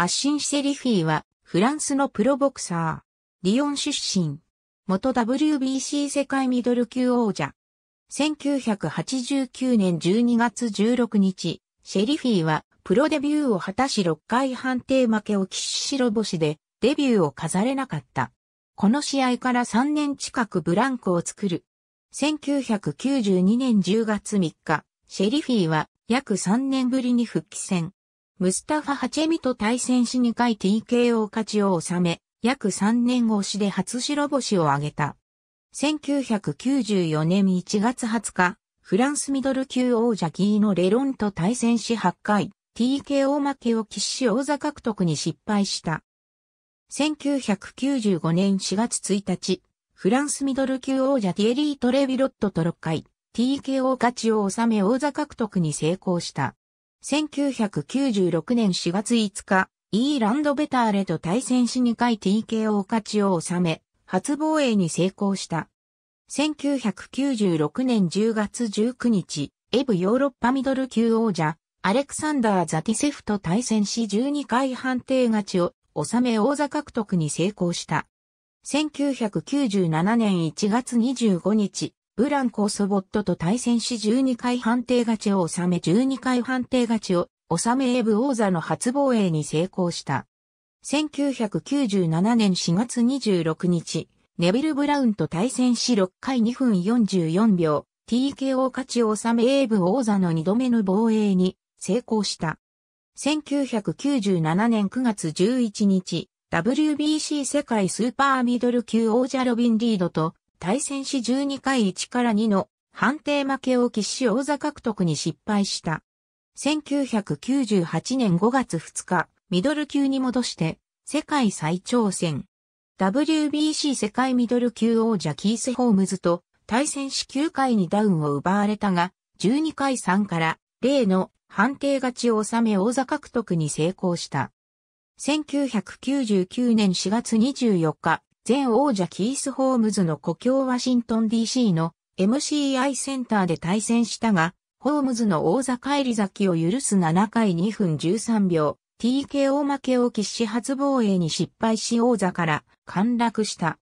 アッシン・シセリフィーは、フランスのプロボクサー。リヨン出身。元 WBC 世界ミドル級王者。1989年12月16日、シェリフィーは、プロデビューを果たし6回判定負けを喫し白星で、デビューを飾れなかった。この試合から3年近くブランクを作る。1992年10月3日、シェリフィーは約3年ぶりに復帰戦、ムスタファ・ハチェミと対戦し2回 TKO 勝ちを収め、約3年越しで初白星を挙げた。1994年1月20日、フランスミドル級王者キーのレロンと対戦し8回、TKO 負けを喫し王座獲得に失敗した。1995年4月1日、フランスミドル級王者ティエリー・トレビロットと6回、TKO 勝ちを収め王座獲得に成功した。1996年4月5日、イーランドベターレと対戦し2回 TKO 勝ちを収め、初防衛に成功した。1996年10月19日、エブヨーロッパミドル級王者、アレクサンダー・ザティセフと対戦し12回判定勝ちを収め王座獲得に成功した。1997年1月25日、ブランコ・ソボットと対戦し12回判定勝ちを収め12回判定勝ちを収めエブ王座の初防衛に成功した。1997年4月26日、ネビル・ブラウンと対戦し6回2分44秒、TKO 勝ちを収めエーブ王座の2度目の防衛に成功した。1997年9月11日、WBC 世界スーパーミドル級王者ロビン・リードと対戦し12回1から2の判定負けを喫し王座獲得に失敗した。1998年5月2日、ミドル級に戻して、世界最挑戦。WBC 世界ミドル級王者キース・ホームズと対戦し9回にダウンを奪われたが、12回3から0の判定勝ちを収め王座獲得に成功した。1999年4月24日、前王者キース・ホームズの故郷ワシントン DC の MCI センターで対戦したが、ホームズの王座返り咲きを許す7回2分13秒、TKO 負けを喫し初防衛に失敗し王座から陥落した。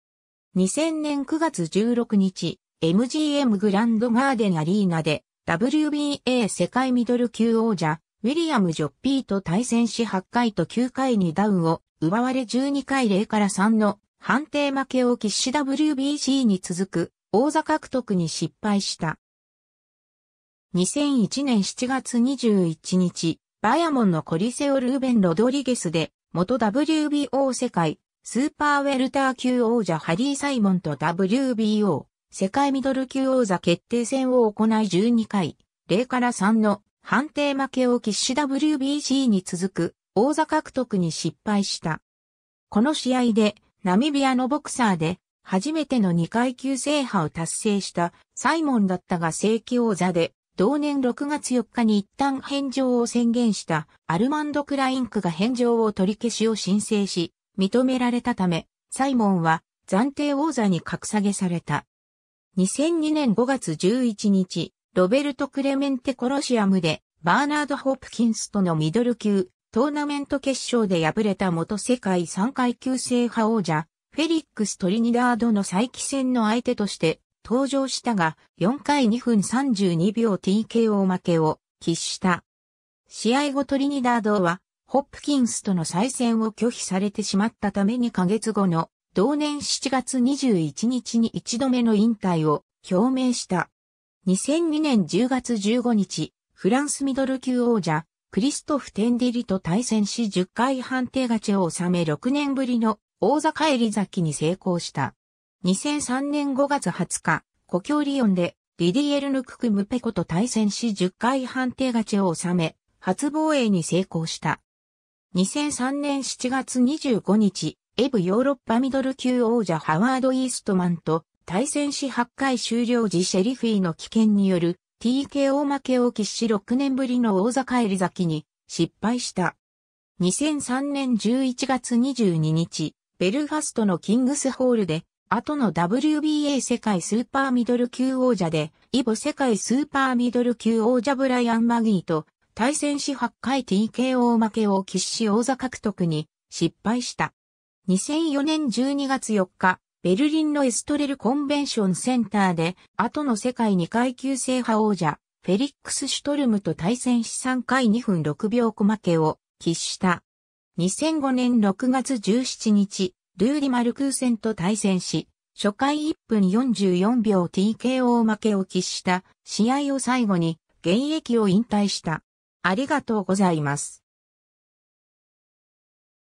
2000年9月16日、MGM グランドガーデンアリーナで WBA 世界ミドル級王者、ウィリアム・ジョッピーと対戦し8回と9回にダウンを奪われ12回0から3の判定負けを喫し WBC に続く王座獲得に失敗した。2001年7月21日、バヤモンのコリセオ・ルーベン・ロドリゲスで、元 WBO 世界、スーパーウェルター級王者ハリー・サイモンと WBO、世界ミドル級王座決定戦を行い12回、0から3の判定負けを喫し WBC に続く王座獲得に失敗した。この試合でナミビアのボクサーで、初めての2階級制覇を達成したサイモンだったが正規王座で、同年6月4日に一旦返上を宣言したアルマンド・クラインクが返上を取り消しを申請し、認められたため、サイモンは暫定王座に格下げされた。2002年5月11日、ロベルト・クレメンテ・コロシアムで、バーナード・ホープキンスとのミドル級トーナメント決勝で敗れた元世界3階級制覇王者、フェリックス・トリニダードの再起戦の相手として登場したが、4回2分32秒 TKO 負けを喫した。試合後トリニダードは、ホップキンスとの再戦を拒否されてしまったためにヶ月後の同年7月21日に一度目の引退を表明した。2002年10月15日、フランスミドル級王者、クリストフ・テンデリと対戦し10回判定勝ちを収め6年ぶりの大リザキに成功した。2003年5月20日、故郷リオンでリディエルヌククムペコと対戦し10回判定勝ちを収め、初防衛に成功した。2003年7月25日、エブヨーロッパミドル級王者ハワード・イーストマンと対戦し8回終了時シェリフィーの危険による TKO 負けを喫し6年ぶりの王返り咲きに失敗した。2003年11月22日、ベルファストのキングスホールで、後の WBA 世界スーパーミドル級王者で、イボ世界スーパーミドル級王者ブライアン・マギーと対戦し8回 TKO 負けを喫し王座獲得に失敗した。2004年12月4日、ベルリンのエストレルコンベンションセンターで、後の世界2階級制覇王者、フェリックス・シュトルムと対戦し3回2分6秒小負けを喫した。2005年6月17日、ルーディ・マルクーセンと対戦し、初回1分44秒 TKO 負けを喫した試合を最後に現役を引退した。ありがとうございます。